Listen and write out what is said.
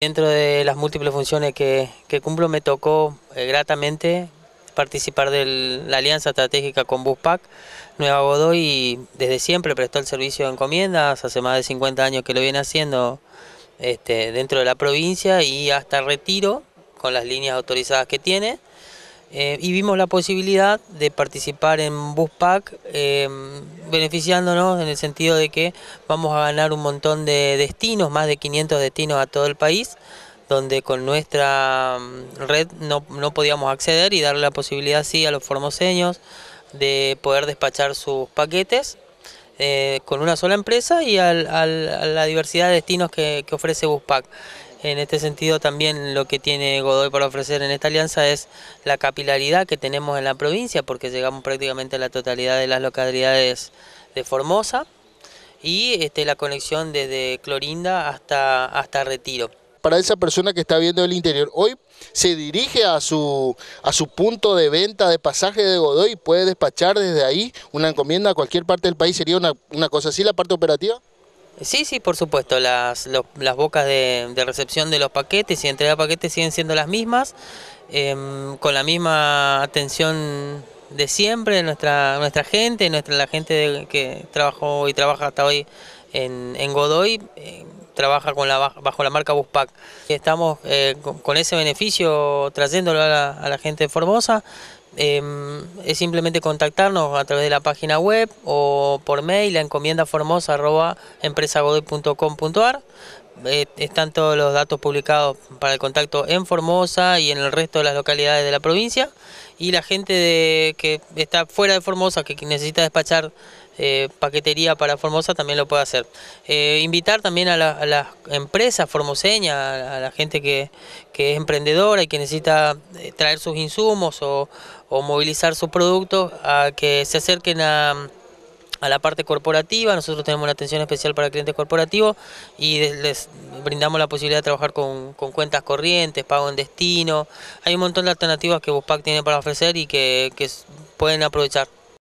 Dentro de las múltiples funciones que, cumplo, me tocó eh, gratamente participar de la alianza estratégica con Buspac, Nueva Godoy, y desde siempre prestó el servicio de encomiendas, hace más de 50 años que lo viene haciendo este, dentro de la provincia y hasta retiro con las líneas autorizadas que tiene. Eh, y vimos la posibilidad de participar en Buspack, eh, beneficiándonos en el sentido de que vamos a ganar un montón de destinos, más de 500 destinos a todo el país, donde con nuestra mm, red no, no podíamos acceder y darle la posibilidad, sí, a los formoseños de poder despachar sus paquetes eh, con una sola empresa y a la diversidad de destinos que, ofrece BUSPAC. En este sentido también lo que tiene Godoy para ofrecer en esta alianza es la capilaridad que tenemos en la provincia, porque llegamos prácticamente a la totalidad de las localidades de Formosa y este, la conexión desde Clorinda hasta, hasta Retiro para esa persona que está viendo el interior. Hoy se dirige a su, a su punto de venta de pasaje de Godoy puede despachar desde ahí una encomienda a cualquier parte del país. ¿Sería una, cosa así la parte operativa? Sí, sí, por supuesto. Las, las bocas de, recepción de los paquetes y entrega de paquetes siguen siendo las mismas, em, con la misma atención de siempre nuestra, nuestra gente, nuestra, la gente que trabajó y trabaja hasta hoy en, en Godoy. Em, trabaja con la, bajo la marca Buspack. Estamos eh, con ese beneficio trayéndolo a la, gente de Formosa. Em, es simplemente contactarnos a través de la página web o por mail a encomienda eh, están todos los datos publicados para el contacto en Formosa y en el resto de las localidades de la provincia. Y la gente de, que está fuera de Formosa, que necesita despachar eh, paquetería para Formosa, también lo puede hacer. Eh, invitar también a, las empresas formoseñas, a, la gente que, es emprendedora y que necesita traer sus insumos o, o movilizar sus productos, a que se acerquen a a la parte corporativa, nosotros tenemos una atención especial para clientes corporativos y les brindamos la posibilidad de trabajar con, cuentas corrientes, pago en destino, hay un montón de alternativas que Buspac tiene para ofrecer y que pueden aprovechar.